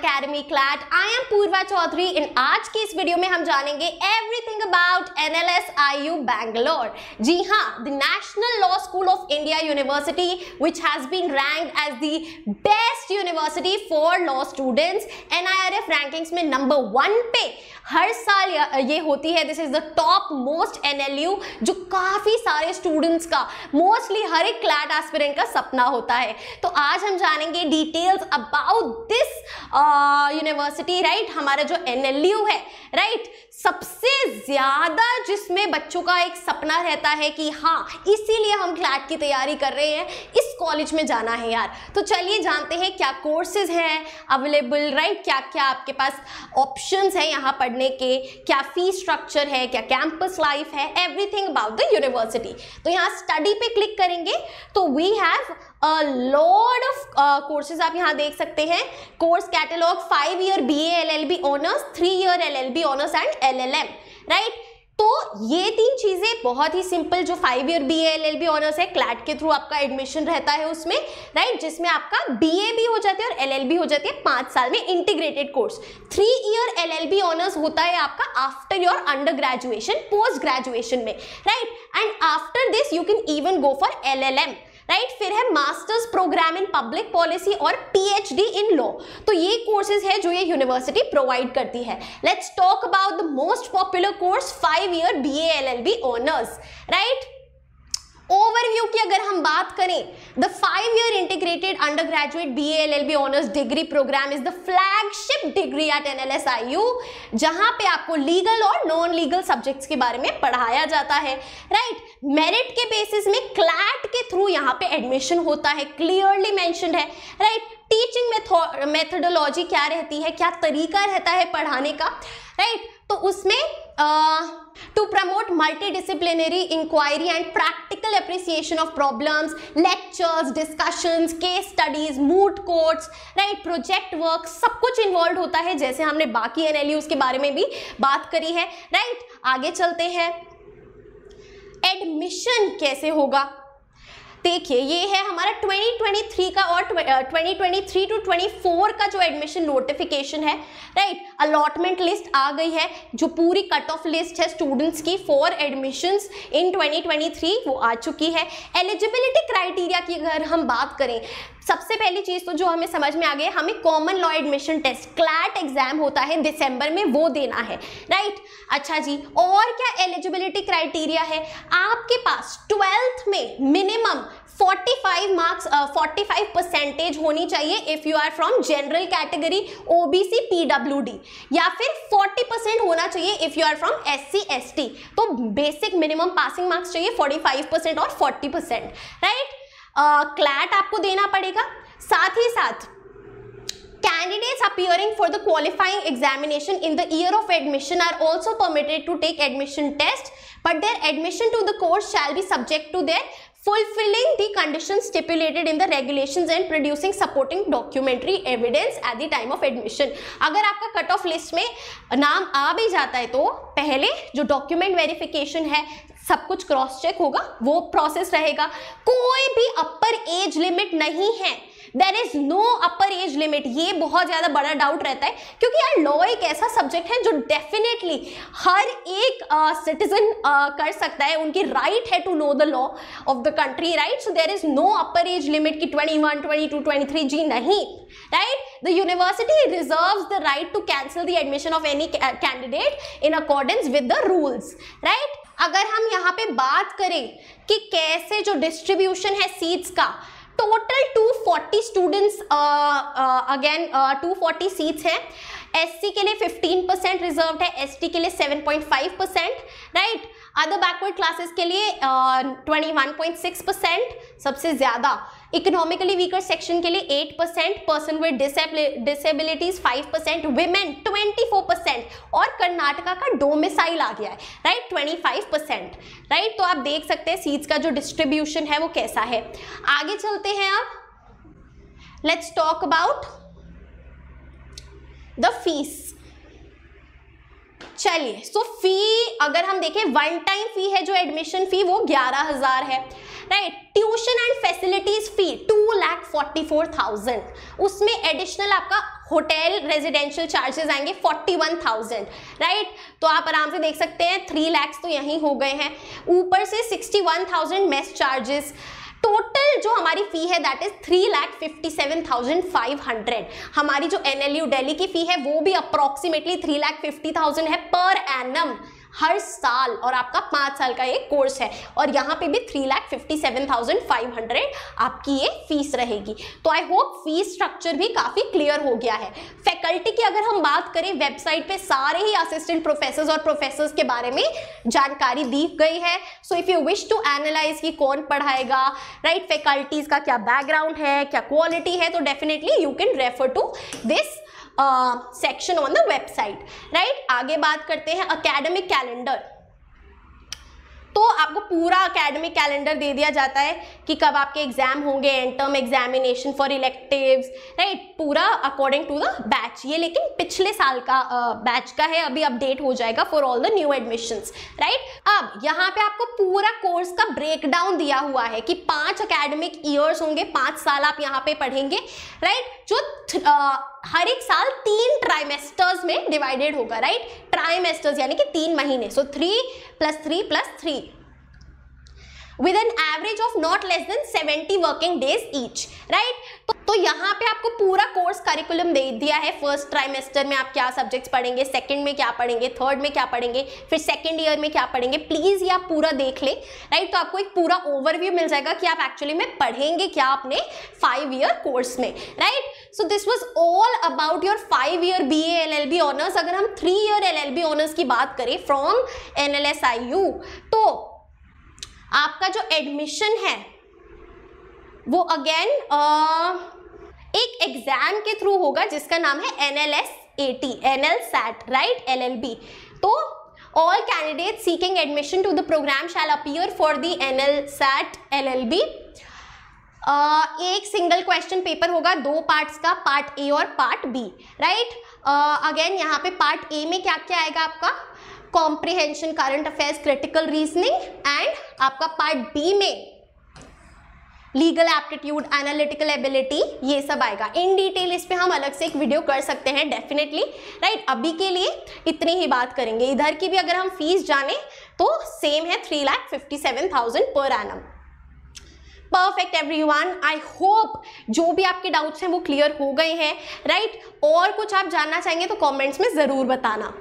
Academy CLAT I am Purva Chaudhary इन आज की इस वीडियो में हम जानेंगे everything about NLS IU Bangalore जी हाँ the national law school of India university which has been ranked as the best university for law students NIRF rankings में नंबर 1 पे हर साल ये होती है this is the top most NLU जो काफी सारे स्टूडेंट्स का मोस्टली हर एक क्लैट एस्पिरेंट का सपना होता है तो आज हम जानेंगे details about this university right हमारा जो एनएलयू है राइट right? सबसे ज्यादा जिसमें बच्चों का एक सपना रहता है कि हाँ इसीलिए हम क्लैट की तैयारी कर रहे हैं इस कॉलेज में जाना है यार तो चलिए जानते हैं क्या कोर्सेज हैं अवेलेबल राइट क्या क्या आपके पास ऑप्शंस हैं यहाँ पढ़ने करने के क्या फी स्ट्रक्चर है क्या कैंपस लाइफ है एवरीथिंग अबाउट द यूनिवर्सिटी तो यहाँ स्टडी पे क्लिक करेंगे तो we have lot of courses आप यहाँ देख सकते हैं course catalogue five year B L L B honours three year L L B honours and L L M right तो ये तीन चीजें बहुत ही सिंपल जो five year B L L B honours है क्लैट के थ्रू आपका एडमिशन रहता है उसमें राइट जिसमें आपका बी ए भी हो जाती है और एल एल बी हो जाती है पांच साल में integrated course three year L L B honours होता है आपका after your under graduation post graduation में right and after this you can even go for L L M right फिर है masters programme in public policy और PhD in law तो ये courses है जो ये यूनिवर्सिटी प्रोवाइड करती है let's talk about the most popular course five year B L L B honours right हम बात करें the five year integrated undergraduate B L L B honours degree programme is the flagship degree at N L S I U जहां पे आपको legal और non legal subjects के बारे में पढ़ाया जाता है राइट right? मेरिट के बेसिस में क्लैट के थ्रू यहाँ पे एडमिशन होता है क्लियरली मैंशन है राइट right? टीचिंग मेथोडोलॉजी क्या रहती है क्या तरीका रहता है पढ़ाने का राइट right? तो उसमें uh, to promote multidisciplinary inquiry and practical appreciation of problems lectures discussions case studies moot courts right project work सब कुछ इन्वॉल्व होता है जैसे हमने बाकी एनएलयूज के बारे में भी बात करी है राइट right? आगे चलते हैं एडमिशन कैसे होगा देखिए ये है हमारा 2023 का और 2023 टू 24 का जो एडमिशन नोटिफिकेशन है राइट अलॉटमेंट लिस्ट आ गई है जो पूरी कट ऑफ लिस्ट है स्टूडेंट्स की फॉर एडमिशंस इन 2023 वो आ चुकी है एलिजिबिलिटी क्राइटेरिया की अगर हम बात करें सबसे पहली चीज़ तो जो हमें समझ में आ गई हमें common law admission test CLAT exam होता है दिसंबर में वो देना है राइट अच्छा जी और क्या एलिजिबिलिटी क्राइटेरिया है आपके पास ट्वेल्थ में मिनिमम 45 मार्क्स uh, 45 परसेंटेज होनी चाहिए if you are from general category OBC PWD या फिर 40 परसेंट होना चाहिए if you are from SC ST तो बेसिक मिनिमम पासिंग मार्क्स चाहिए 45 परसेंट और 40 परसेंट राइट क्लैट आपको देना पड़ेगा साथ ही साथ candidates appearing for the qualifying examination in the year of admission are also permitted to take admission test but their admission to the course shall be subject to their fulfilling the conditions stipulated in the regulations and producing supporting documentary evidence at the time of admission agar aapka cut off list mein naam aa bhi jata hai to pehle jo document verification hai सब कुछ cross check होगा वो process रहेगा कोई भी अपर age limit नहीं है there is no upper age limit ये बहुत ज़्यादा बड़ा डाउट रहता है क्योंकि यार लॉ एक ऐसा सब्जेक्ट है जो डेफिनेटली हर एक सिटीजन uh, uh, कर सकता है उनकी राइट right है to know the law of the country right so there is no upper age limit की twenty one twenty two twenty three जी नहीं right the university reserve the right to cancel the admission of any candidate in accordance with the rules right अगर हम यहाँ पे बात करें कि कैसे जो डिस्ट्रीब्यूशन है सीट्स का टोटल 240 स्टूडेंट्स अगेन 240 सीट्स हैं एससी के लिए 15 परसेंट रिजर्व है एसटी के लिए 7.5 percent right other backward classes के लिए uh, 21.6 परसेंट सबसे ज़्यादा इकोनॉमिकली वीकर सेक्शन के लिए eight percent person with disabilities five percent women twenty four percent और कर्नाटका का डोमिसाइल आ गया है right twenty five percent right तो आप देख सकते हैं सीट्स का जो डिस्ट्रीब्यूशन है वो कैसा है आगे चलते हैं आप let's talk about the fees चलिए सो फी अगर हम देखें वन टाइम फी है जो एडमिशन फी वो ग्यारह हजार है right tuition and facilities fee two lakh forty four thousand उसमें एडिशनल आपका होटल रेजिडेंशियल चार्जेस आएंगे फोर्टी वन थाउजेंड राइट तो आप आराम से देख सकते हैं थ्री लैक्स तो यहीं हो गए हैं ऊपर से sixty one thousand mess charges total जो हमारी फी है that is three lakh fifty seven thousand five hundred हमारी जो एनएलयू दिल्ली की फी है वो भी approximately three lakh fifty thousand है पर एनम हर साल और आपका पाँच साल का ये कोर्स है और यहाँ पे भी three lakh fifty seven thousand five hundred आपकी ये फीस रहेगी तो आई होप फीस स्ट्रक्चर भी काफ़ी क्लियर हो गया है फैकल्टी की अगर हम बात करें वेबसाइट पे सारे ही असिस्टेंट प्रोफेसर और प्रोफेसर के बारे में जानकारी दी गई है so if you wish to analyse कि कौन पढ़ाएगा राइट right? फैकल्टीज़ का क्या बैकग्राउंड है क्या क्वालिटी है तो definitely you can refer to this section on the website right आगे बात करते हैं अकेडमिक कैलेंडर तो आपको पूरा अकेडमिक कैलेंडर दे दिया जाता है कि कब आपके एग्जाम होंगे end term examination for electives right पूरा अकॉर्डिंग टू द बैच ये लेकिन पिछले साल का बैच uh, का है अभी अपडेट हो जाएगा for all the new admission right अब यहाँ पे आपको पूरा कोर्स का ब्रेकडाउन दिया हुआ है कि पांच अकेडमिक ईयर्स होंगे पांच साल आप यहाँ पे पढ़ेंगे राइट जो आ, हर एक साल तीन ट्राइमेस्टर्स में डिवाइडेड होगा राइट ट्राइमेस्टर्स यानी कि तीन महीने so three plus three plus three with an average of not less than 70 working days each right तो, यहाँ पे आपको पूरा कोर्स करिकुलम दे दिया है फर्स्ट ट्राइमेस्टर में आप क्या सब्जेक्ट्स पढ़ेंगे सेकंड में क्या पढ़ेंगे थर्ड में क्या पढ़ेंगे फिर सेकंड ईयर में क्या पढ़ेंगे प्लीज़ ये आप पूरा देख लें राइट तो आपको एक पूरा ओवरव्यू मिल जाएगा कि आप एक्चुअली में पढ़ेंगे क्या अपने फाइव ईयर कोर्स में right so this was all about your five year B L L B honours अगर हम थ्री ईयर बी ऑनर्स की बात करें from N L S I U तो आपका जो एडमिशन है वो अगेन एक एग्जाम के थ्रू होगा जिसका नाम है N L S A T N L SAT right L L B तो all candidate seeking admission to the programme shall appear for the N L SAT L L B एक single question paper होगा दो parts का part A और part B right again यहाँ पे part A में क्या क्या आएगा आपका comprehension current affairs critical reasoning and आपका पार्ट बी में लीगल एप्टीट्यूड एनालिटिकल एबिलिटी ये सब आएगा इन डिटेल इस पर हम अलग से एक वीडियो कर सकते हैं डेफिनेटली राइट right? अभी के लिए इतनी ही बात करेंगे इधर की भी अगर हम फीस जाने तो सेम है three lakh fifty seven thousand per annum perfect everyone I hope जो भी आपके डाउट्स हैं वो क्लियर हो गए हैं राइट right? और कुछ आप जानना चाहेंगे तो कॉमेंट्स में ज़रूर बताना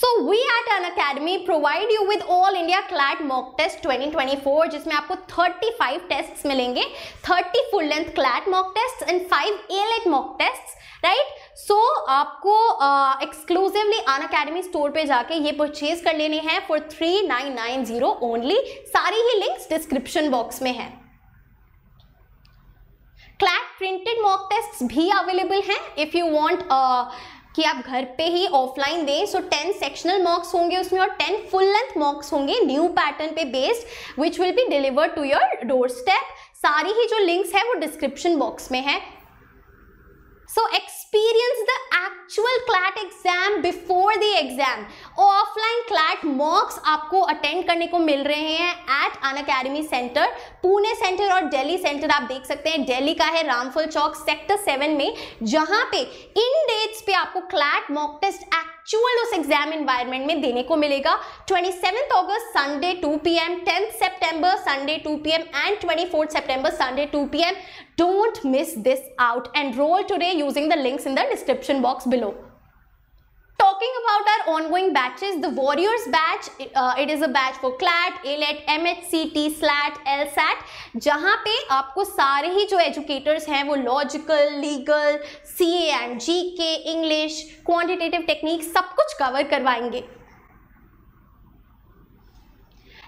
so we at Unacademy provide you with all India CLAT mock test 2024 जिसमें आपको 35 टेस्ट्स मिलेंगे 30 full length CLAT mock test and 5 a late mock test right so आपको एक्सक्लूसिवली अन अकेडमी स्टोर पे जाके ये परचेज कर लेने हैं फॉर 3990 ओनली सारी ही लिंक्स डिस्क्रिप्शन बॉक्स में है क्लैट प्रिंटेड मॉक टेस्ट भी अवेलेबल हैं इफ़ यू वॉन्ट कि आप घर पे ही ऑफलाइन दें सो टेन सेक्शनल मॉक्स होंगे उसमें और टेन फुल लेंथ मॉक्स होंगे न्यू पैटर्न पे based which will be delivered to your door doorstep सारी ही जो लिंक्स है वो डिस्क्रिप्शन बॉक्स में है So experience the actual CLAT exam before the exam. offline clat mocks aapko attend karne ko mil rahe hain at an academy center pune center aur delhi center आप देख सकते हैं delhi का है ramphal चौक sector seven में जहां पे इन dates पे आपको क्लैट मॉक टेस्ट एक्चुअल उस एग्जाम एनवायरमेंट में देने को मिलेगा 27th अगस्त संडे 2 पीएम 10th सितंबर संडे 2 पीएम एंड 24th सितंबर Sunday 2 PM Don't miss this out. Enroll today using the links in the description box below. Talking about our ongoing batches, the Warriors batch, uh, it is a batch for CLAT, ALET, MHC, TSLAT, LSAT, जहाँ पे आपको सारे ही जो educators हैं वो logical legal C and G के English quantitative technique सब कुछ कवर करवाएंगे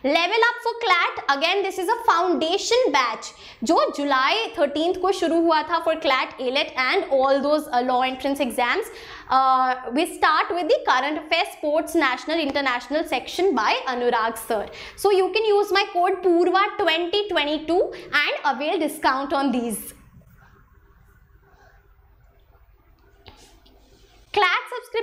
level up for CLAT again this is a foundation batch जो जुलाई थर्टीन को शुरू हुआ था for CLAT AILET and all those law entrance exams we start with the current affair sports national international section by Anurag sir so you can use my code Purva twenty twenty two and avail discount on these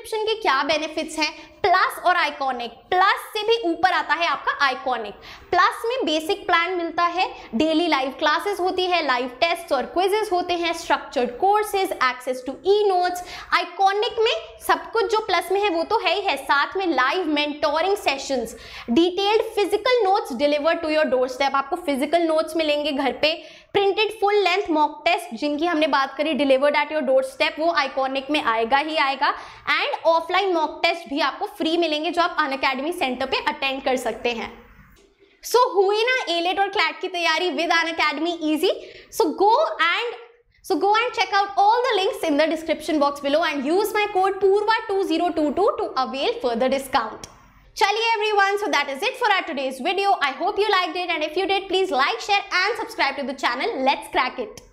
subscription के क्या benefits हैं plus और iconic plus से भी ऊपर आता है आपका आइकॉनिक प्लस में बेसिक प्लान मिलता है डेली लाइव क्लासेस होती है लाइव टेस्ट और क्विजेस होते हैं structured courses access to e notes iconic में सब कुछ जो प्लस में है वो तो है ही है साथ में live mentoring sessions detailed physical notes deliver to your door step आपको फिजिकल नोट्स मिलेंगे घर पे printed full length mock test जिनकी हमने बात करी delivered at your door step वो आइकॉनिक में आएगा ही आएगा एंड ऑफलाइन मॉक टेस्ट भी आपको फ्री मिलेंगे जो आप अन अकेडमी सेंटर पे अटेंड कर सकते हैं सो so, हुई ना एलेट e और क्लैट की तैयारी with Unacademy easy so go and so go and check out all the links in the description box below and use my code Purva two zero two two two avail further discount Chaliye everyone, so that is it for our today's video. I hope you liked it and if you did, please like, share and subscribe to the channel. Let's crack it.